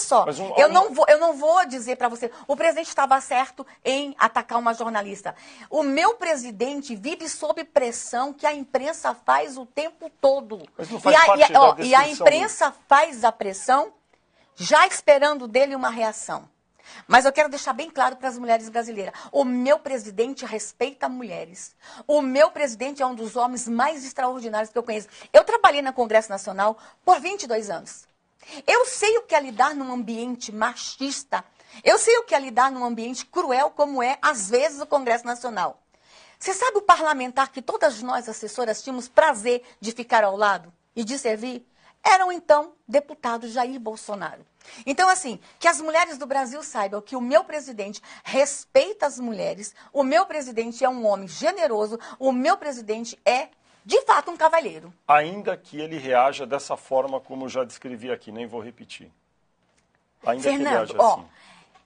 só, um, eu, não vou, eu não vou dizer para você, o presidente estava certo em atacar uma jornalista. O meu presidente vive sob pressão que a imprensa faz o tempo todo. Mas não faz e, a, parte e, a, ó, e a imprensa faz a pressão já esperando dele uma reação. Mas eu quero deixar bem claro para as mulheres brasileiras: o meu presidente respeita mulheres. O meu presidente é um dos homens mais extraordinários que eu conheço. Eu trabalhei na Congresso Nacional por 22 anos. Eu sei o que é lidar num ambiente machista. Eu sei o que é lidar num ambiente cruel como é, às vezes, o Congresso Nacional. Você sabe o parlamentar que todas nós, assessoras, tínhamos prazer de ficar ao lado e de servir? Eram, então, deputado Jair Bolsonaro. Então, assim, que as mulheres do Brasil saibam que o meu presidente respeita as mulheres, o meu presidente é um homem generoso, o meu presidente é de fato um cavalheiro. Ainda que ele reaja dessa forma como já descrevi aqui, nem vou repetir. Ainda Fernando, que ele assim. ó, assim.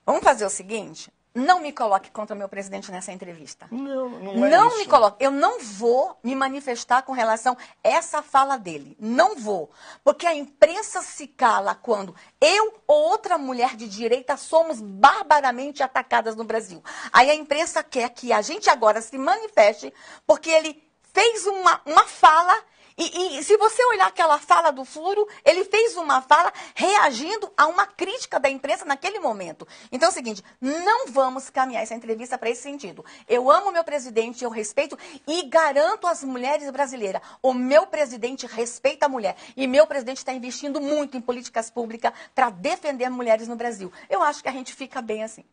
vamos fazer o seguinte, não me coloque contra o meu presidente nessa entrevista. Não, não é Não isso. me coloque. Eu não vou me manifestar com relação a essa fala dele. Não vou. Porque a imprensa se cala quando eu ou outra mulher de direita somos barbaramente atacadas no Brasil. Aí a imprensa quer que a gente agora se manifeste porque ele fez uma, uma fala. E, e, se você olhar aquela fala do Furo, ele fez uma fala reagindo a uma crítica da imprensa naquele momento. Então é o seguinte, não vamos caminhar essa entrevista para esse sentido. Eu amo meu presidente, eu respeito e garanto às mulheres brasileiras. O meu presidente respeita a mulher e meu presidente está investindo muito em políticas públicas para defender mulheres no Brasil. Eu acho que a gente fica bem assim.